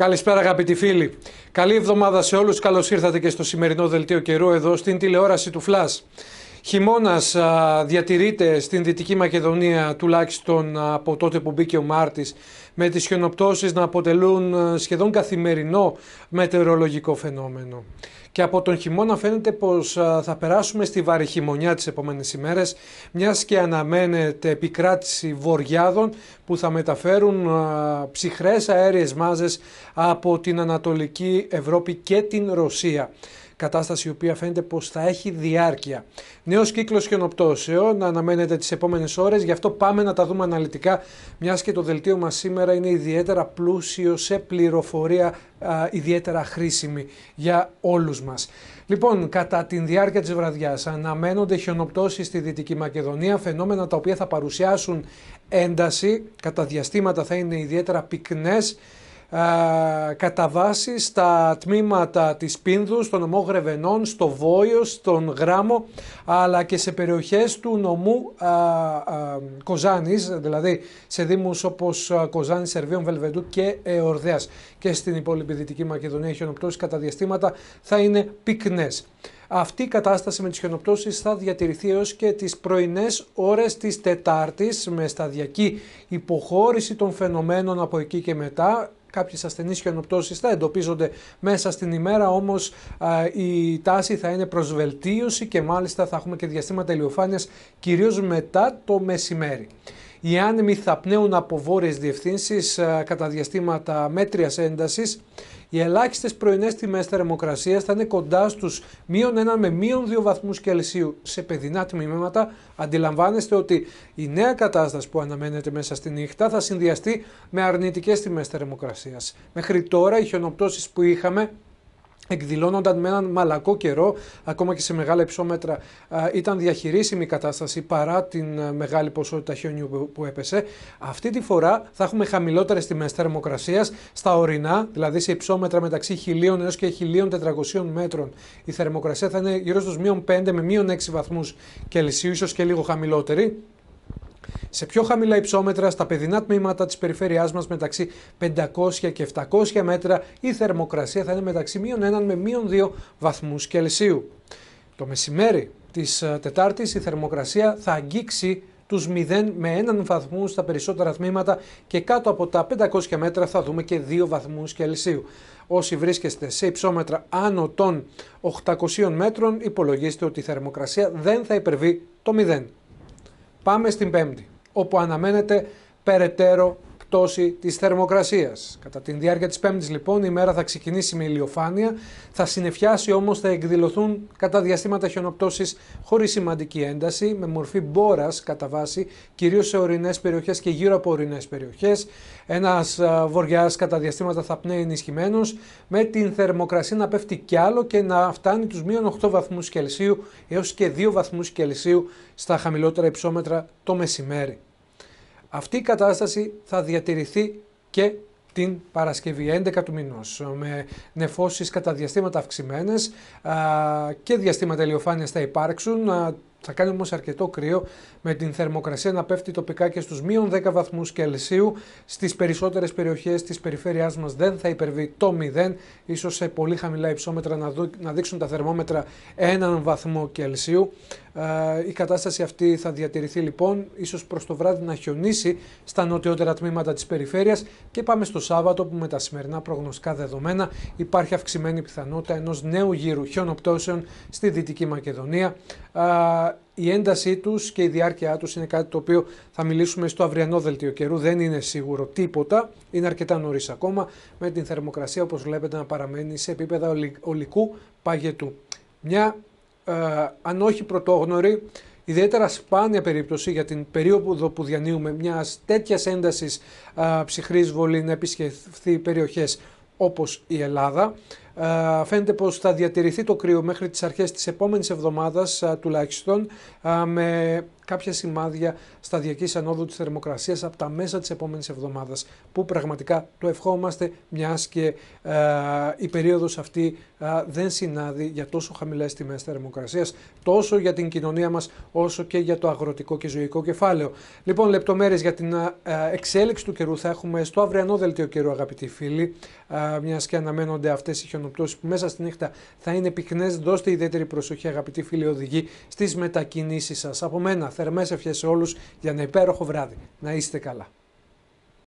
Καλησπέρα αγαπητοί φίλοι. Καλή εβδομάδα σε όλους. Καλώς ήρθατε και στο σημερινό δελτίο καιρού εδώ στην τηλεόραση του Φλάς. Χειμώνα διατηρείται στην Δυτική Μακεδονία τουλάχιστον από τότε που μπήκε ο Μάρτης με τις χιονοπτώσεις να αποτελούν σχεδόν καθημερινό μετεωρολογικό φαινόμενο και από τον χειμώνα φαίνεται πως θα περάσουμε στη χειμωνιά τις επόμενες ημέρες μιας και αναμένεται επικράτηση βοριάδων που θα μεταφέρουν ψυχρές αέριες μάζες από την Ανατολική Ευρώπη και την Ρωσία κατάσταση η οποία φαίνεται πως θα έχει διάρκεια. Νέος κύκλος χιονοπτώσεων αναμένεται τις επόμενες ώρες, γι' αυτό πάμε να τα δούμε αναλυτικά, μιας και το δελτίο μας σήμερα είναι ιδιαίτερα πλούσιο σε πληροφορία ιδιαίτερα χρήσιμη για όλους μας. Λοιπόν, κατά τη διάρκεια της βραδιάς αναμένονται χιονοπτώσεις στη Δυτική Μακεδονία, φαινόμενα τα οποία θα παρουσιάσουν ένταση, κατά διαστήματα θα είναι ιδιαίτερα πυκνές κατά βάση στα τμήματα της Πίνδους, στο νομό Γρεβενών, στο Βόιο, στον Γράμο αλλά και σε περιοχές του νομού α, Κοζάνης, δηλαδή σε δήμους όπως Κοζάνη, Σερβίων, Βελβεντού και Εορδέας. Και στην υπόλοιπη Δυτική Μακεδονία οι χιονοπτώσεις κατά διαστήματα θα είναι πυκνές. Αυτή η κατάσταση με τις χιονοπτώσεις θα διατηρηθεί έως και τις πρωινές ώρες της Τετάρτης με σταδιακή υποχώρηση των φαινομένων από εκεί και μετά Κάποιες ασθενείς χιονοπτώσεις θα εντοπίζονται μέσα στην ημέρα, όμως η τάση θα είναι προ βελτίωση και μάλιστα θα έχουμε και διαστήματα ηλιοφάνειας κυρίως μετά το μεσημέρι. Οι άνεμοι θα πνέουν από βόρειες διευθύνσεις ε, κατά διαστήματα μέτριας έντασης. Οι ελάχιστες πρωινές τιμές θερμοκρασίας θα είναι κοντά στους μείον 1 με μείον 2 βαθμούς Κελσίου σε παιδινά τμήματα. Αντιλαμβάνεστε ότι η νέα κατάσταση που αναμένεται μέσα στη νύχτα θα συνδυαστεί με αρνητικές τιμές θερμοκρασίας. Μέχρι τώρα οι χιονοπτώσεις που είχαμε εκδηλώνονταν με έναν μαλακό καιρό, ακόμα και σε μεγάλα υψόμετρα ήταν διαχειρίσιμη η κατάσταση παρά την ε, μεγάλη ποσότητα χιόνιου που έπεσε. Αυτή τη φορά θα έχουμε χαμηλότερες τιμές θερμοκρασίας στα ορεινά, δηλαδή σε υψόμετρα μεταξύ 1000 έως και 1400 μέτρων. Η θερμοκρασία θα είναι γύρω στους μείον 5 με μείον 6 βαθμούς Κελσίου, ίσως και λίγο χαμηλότερη. Σε πιο χαμηλά υψόμετρα, στα παιδινά τμήματα της περιφέρειάς μας, μεταξύ 500 και 700 μέτρα, η θερμοκρασία θα είναι μεταξύ μείον 1 με μείον 2 βαθμούς Κελσίου. Το μεσημέρι της ε, Τετάρτης η θερμοκρασία θα αγγίξει τους 0 με 1 βαθμού στα περισσότερα τμήματα και κάτω από τα 500 μέτρα θα δούμε και 2 βαθμούς Κελσίου. Όσοι βρίσκεστε σε υψόμετρα άνω των 800 μέτρων υπολογίστε ότι η θερμοκρασία δεν θα υπερβεί το 0. Πάμε στην Πέμπτη, όπου αναμένεται περαιτέρω πτώση της θερμοκρασίας. Κατά τη διάρκεια της Πέμπτης, λοιπόν, η μέρα θα ξεκινήσει με ηλιοφάνεια, θα συνεφιάσει όμως, θα εκδηλωθούν κατά διαστήματα χιονοπτώσει χωρίς σημαντική ένταση, με μορφή μπόρας κατά βάση, κυρίως σε ορεινές περιοχές και γύρω από ορεινές περιοχές. Ένας βορειά κατά διαστήματα θα πνέει ενισχυμένος, με την θερμοκρασία να πέφτει κι άλλο και να φτάνει τους μείον 8 βαθμούς Κελσίου έως και 2 βαθμούς Κελσίου στα χαμηλότερα υψόμετρα το μεσημέρι. Αυτή η κατάσταση θα διατηρηθεί και την Παρασκευή 11 του μηνός, με νεφώσεις κατά διαστήματα αυξημένες και διαστήματα ηλιοφάνειας θα υπάρξουν. Θα κάνει όμως αρκετό κρύο με την θερμοκρασία να πέφτει τοπικά και στους μείον 10 βαθμούς Κελσίου. Στις περισσότερες περιοχές της περιφέρειάς μας δεν θα υπερβεί το 0, ίσως σε πολύ χαμηλά υψόμετρα να, να δείξουν τα θερμόμετρα έναν βαθμό Κελσίου. Ε, η κατάσταση αυτή θα διατηρηθεί λοιπόν, ίσως προς το βράδυ να χιονίσει στα νοτιότερα τμήματα της περιφέρειας. Και πάμε στο Σάββατο που με τα σημερινά προγνωστικά δεδομένα υπάρχει αυξημένη πιθανότητα ενός νέου γύρου χιονοπτώσεων στη Δυτική Μακεδονία η έντασή τους και η διάρκεια τους είναι κάτι το οποίο θα μιλήσουμε στο αυριανό δελτίο καιρού. Δεν είναι σίγουρο τίποτα, είναι αρκετά νωρίς ακόμα, με την θερμοκρασία όπως βλέπετε να παραμένει σε επίπεδα ολικού παγετού. Μια, αν όχι πρωτόγνωρη, ιδιαίτερα σπάνια περίπτωση για την περίοδο που διανύουμε μιας τέτοιας έντασης ψυχρής βολή να επισκεφθεί περιοχές όπως η Ελλάδα. Ε, φαίνεται πως θα διατηρηθεί το κρύο μέχρι τις αρχές της επόμενης εβδομάδας ε, τουλάχιστον ε, με κάποια σημάδια σταδιακής ανόδου της θερμοκρασίας από τα μέσα της επόμενης εβδομάδας. Που πραγματικά το ευχόμαστε, μιας και ε, η περίοδος αυτή ε, δεν συνάδει για τόσο χαμηλές τιμές θερμοκρασίας, τόσο για την κοινωνία μας, όσο και για το αγροτικό και ζωικό κεφάλαιο. Λοιπόν, λεπτομέρειες για την ε, εξέλιξη του καιρού θα έχουμε στο αυριανό δελτίο καιρού, αγαπητοί φίλοι, ε, μιας και αναμένονται αυτές οι χιονοπτώσεις που μέσα στη νύχτα θα είναι πυκνές. Δώστε ιδιαίτερη προσοχή, αγαπητοί φίλοι οδηγοί, στις μετακινήσεις σας. Από μένα θερμές ευχές σε όλους για ένα υπέροχο βράδυ. Να είστε καλά.